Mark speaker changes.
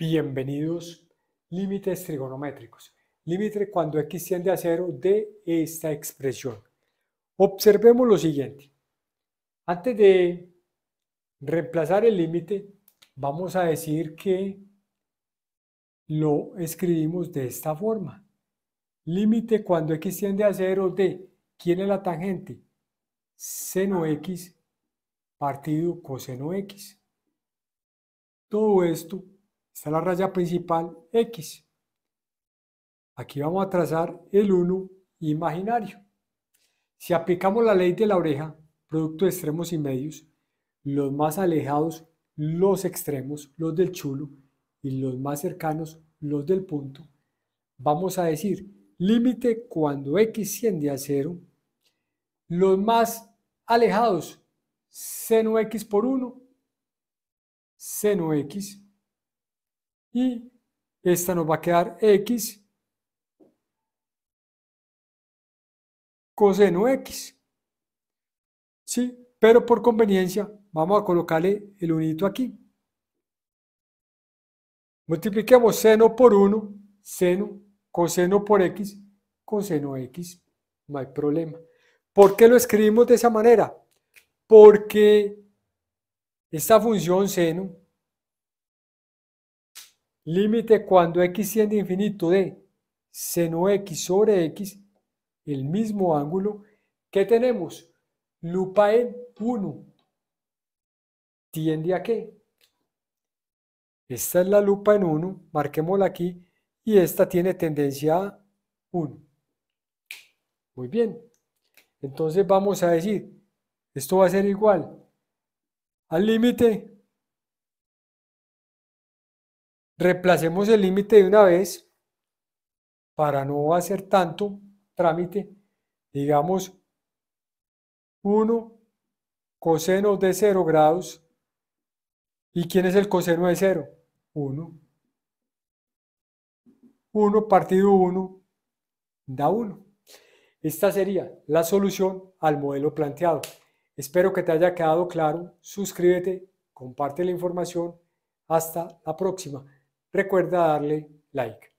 Speaker 1: Bienvenidos, límites trigonométricos. Límite cuando x tiende a cero de esta expresión. Observemos lo siguiente. Antes de reemplazar el límite, vamos a decir que lo escribimos de esta forma. Límite cuando x tiende a cero de, ¿quién es la tangente? Seno x partido coseno x. Todo esto es la raya principal X. Aquí vamos a trazar el 1 imaginario. Si aplicamos la ley de la oreja, producto de extremos y medios, los más alejados, los extremos, los del chulo, y los más cercanos, los del punto, vamos a decir límite cuando x tiende a 0, los más alejados, seno x por 1, seno x, y esta nos va a quedar x coseno x. ¿Sí? Pero por conveniencia vamos a colocarle el unito aquí. Multipliquemos seno por 1, seno, coseno por x, coseno x. No hay problema. ¿Por qué lo escribimos de esa manera? Porque esta función seno límite cuando x tiende a infinito de seno x sobre x, el mismo ángulo, que tenemos? Lupa en 1. ¿Tiende a qué? Esta es la lupa en 1, marquémosla aquí, y esta tiene tendencia a 1. Muy bien. Entonces vamos a decir, esto va a ser igual al límite reemplacemos el límite de una vez para no hacer tanto trámite, digamos 1 coseno de 0 grados. ¿Y quién es el coseno de 0? 1. 1 partido 1 da 1. Esta sería la solución al modelo planteado. Espero que te haya quedado claro. Suscríbete, comparte la información. Hasta la próxima recuerda darle like.